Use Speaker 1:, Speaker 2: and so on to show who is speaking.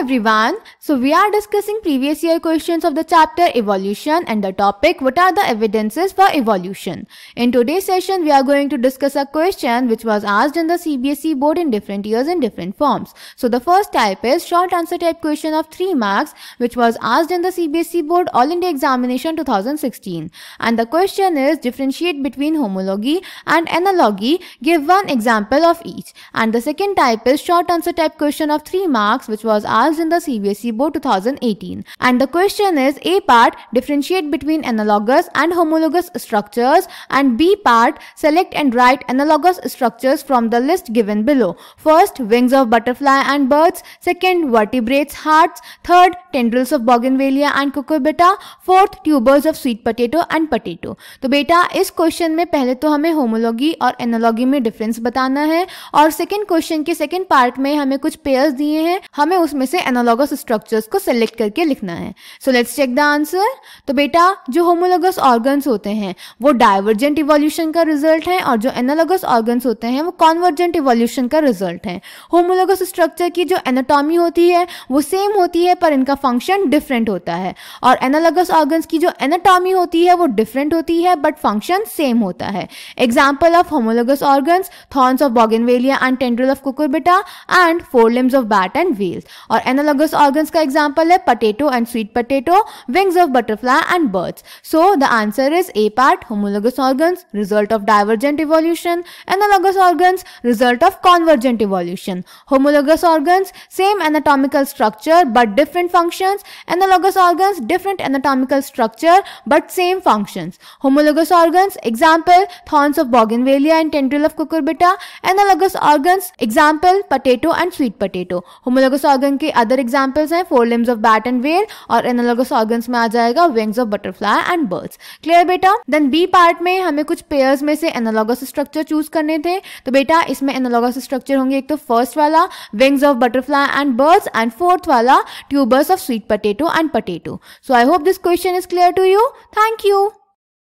Speaker 1: everyone. So we are discussing previous year questions of the chapter evolution and the topic what are the evidences for evolution. In today's session we are going to discuss a question which was asked in the CBSE board in different years in different forms. So the first type is short answer type question of 3 marks which was asked in the CBSE board All India examination 2016 and the question is differentiate between homology and analogy give one example of each and the second type is short answer type question of 3 marks which was asked announced in the CBSE Board 2018. And the question is A part differentiate between analogous and homologous structures and B part select and write analogous structures from the list given below. First, wings of butterfly and birds. Second, vertebrates, hearts. Third, tendrils of bougainvillea and cucurbita. Fourth, tubers of sweet potato and potato. तो बेटा इस question में पहले तो हमें homology और analogy में difference बताना है और सेकेंड क्वेश्चन के सेकेंड पार्ट में हमें कुछ पेयर्स दिए हैं हमें उसमें से एनालॉगस स्ट्रक्चर्स को सेलेक्ट करके लिखना है so let's check the answer तो बेटा जो होमोलोगस ऑर्गन्स होते हैं वो डाइवर्जेंट इवोल्यूशन का रिजल्ट है और जो एनालॉगस ऑर्गन्स होते हैं वो कॉन्वर्जेंट इवोल्यूशन का रिजल्ट है होमोलोगस स्ट्रक्चर की जो एनाटॉमी होती है वो सेम होती है पर इनका फंक्शन डिफरेंट होता है और एनालॉगस ऑर्गन्स की जो एनाटॉमी होती है वो डिफरेंट होती है बट फंक्शन सेम होता है example of homologous organs thorns of bougainvillea and tendril of cucurbita and forelimbs of bat and whales और Analogous organs का example है potato and sweet potato, wings of butterfly and birds. So the answer is A part homologous organs result of divergent evolution, analogous organs result of convergent evolution. Homologous organs same anatomical structure but different functions, analogous organs different anatomical structure but same functions. Homologous organs example thorns of bougainvillea and tendril of cucurbita, analogous organs example potato and sweet potato. Homologous organ के other examples हैं forelimbs of bat and whale और analogous organs में आ जाएगा wings of butterfly and birds clear बेटा then B part में हमें कुछ पेयर्स में से एनालॉगस स्ट्रक्चर चूज करने थे तो बेटा इसमें एनालॉगस स्ट्रक्चर होंगे एक तो फर्स्ट वाला wings of butterfly and birds and fourth वाला tubers of sweet potato and potato so I hope this question is clear to you thank you